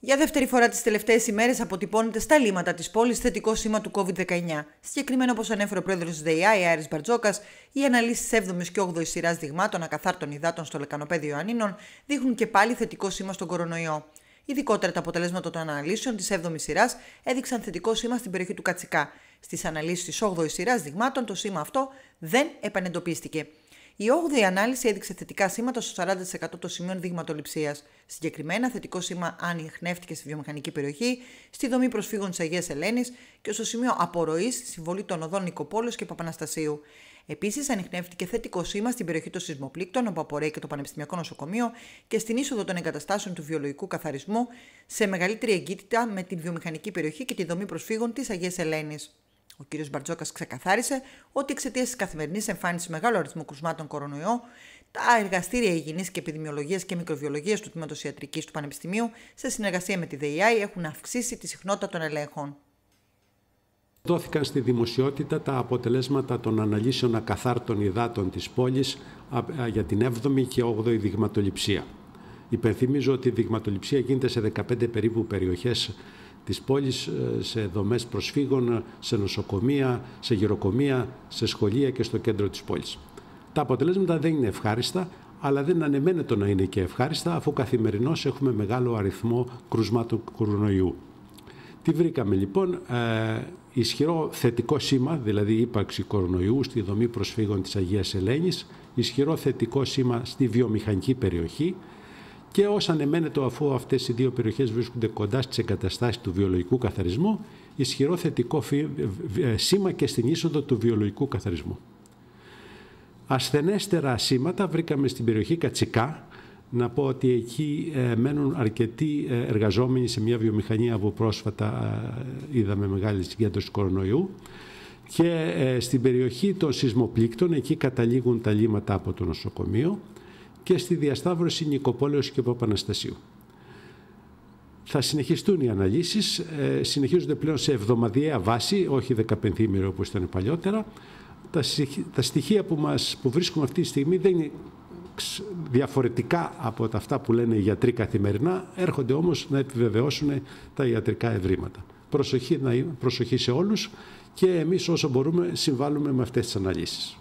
Για δεύτερη φορά τις τελευταίες ημέρες αποτυπώνεται στα λίμματα της πόλης θετικό σήμα του COVID-19. Συγκεκριμένα, όπως ανέφερε ο πρόεδρος της ΔΕΙΑ, η Άρης Μπαρτζόκας, οι αναλύσεις 7η και 8η σειράς δειγμάτων ακαθάρτων υδάτων στο λεκανοπέδιο Ιωαννίνων δείχνουν και πάλι θετικό σήμα στον κορονοϊό. Ειδικότερα τα αποτελέσματα των αναλύσεων της 7η σειράς έδειξαν θετικό σήμα στην περιοχή του Κατσικά. Στις αναλύσεις της 8η σειράς δειγμάτων το σήμα αυτό δεν επανεντοπίστηκε. Η 8η ανάλυση έδειξε θετικά σήματα στο 40% των σημείων δειγματοληψίας. Συγκεκριμένα, θετικό σήμα ανιχνεύτηκε στη βιομηχανική περιοχή, στη δομή προσφύγων της Αγίας Ελένης και στο σημείο απορροής στη συμβολή των οδών Νικοπόλεως και Παπαναστασίου. Επίσης, ανιχνεύτηκε θετικό σήμα στην περιοχή των σεισμοπλήκτων, όπου απορρέει και το Πανεπιστημιακό Νοσοκομείο, και στην είσοδο των εγκαταστάσεων του βιολογικού καθαρισμού, σε μεγαλύτερη εγκύτητα με την βιομηχανική περιοχή και τη δομή προσφύγων της Αγίας Ελένης. Ο κ. Μπαρτζόκας ξεκαθάρισε ότι εξαιτίας της καθημερινής εμφάνισης μεγάλου αριθμού κρουσμάτων κορονοϊό, τα εργαστήρια υγιεινής και επιδημιολογίας και μικροβιολογίας του τμήματος ιατρικής του Πανεπιστημίου, σε συνεργασία με τη ΔΕΙΑΗ, έχουν αυξήσει τη συχνότητα των ελέγχων. Δόθηκαν στη δημοσιότητα τα αποτελέσματα των αναλύσεων ακαθάρτων υδάτων της πόλης για την 7η και 8η δειγματοληψία. Υπενθυμίζω ότι η δειγματοληψία γίνεται σε 15 περίπου περιοχές της πόλης ε, σε δομές προσφύγων, σε νοσοκομεία, σε γυροκομεία, σε σχολεία και στο κέντρο της πόλης. Τα αποτελέσματα δεν είναι ευχάριστα, αλλά δεν ανεμένεται να είναι και ευχάριστα αφού καθημερινώς έχουμε μεγάλο αριθμό κρουσμάτων κορονοϊού. Τι βρήκαμε λοιπόν, ε, ισχυρό θετικό σήμα, δηλαδή ύπαρξη κορονοϊού στη δομή προσφύγων της Αγίας Ελένης, ισχυρό θετικό σήμα στη βιομηχανική περιοχή, και ως ανεμένετο αφού αυτές οι δύο περιοχές βρίσκονται κοντά στις εγκαταστάσεις του βιολογικού καθαρισμού, ισχυρό θετικό ε, σήμα και στην είσοδο του βιολογικού καθαρισμού. Ασθενέστερα σήματα βρήκαμε στην περιοχή Κατσικά, να πω ότι εκεί ε, μένουν αρκετοί ε, εργαζόμενοι σε μια βιομηχανία που πρόσφατα είδαμε μεγάλη συγκέντρωση κορονοϊού και στην περιοχή των σεισμοπλήκτων εκεί καταλήγουν τα λύματα από το νοσοκομείο και στη διασταύρωση Νικοπόλεως και Παπαναστασίου. Θα συνεχιστούν οι αναλύσεις, ε, συνεχίζονται πλέον σε εβδομαδιαία βάση, όχι δεκαπενθήμηρο όπως ήταν παλιότερα. Τα στοιχεία που, μας, που βρίσκουμε αυτή τη στιγμή δεν είναι διαφορετικά από τα αυτά που λένε οι γιατροί καθημερινά, έρχονται όμως να επιβεβαιώσουν τα ιατρικά ευρήματα. Προσοχή, προσοχή σε όλους και εμείς όσο μπορούμε συμβάλλουμε με αυτές τις αναλύσεις.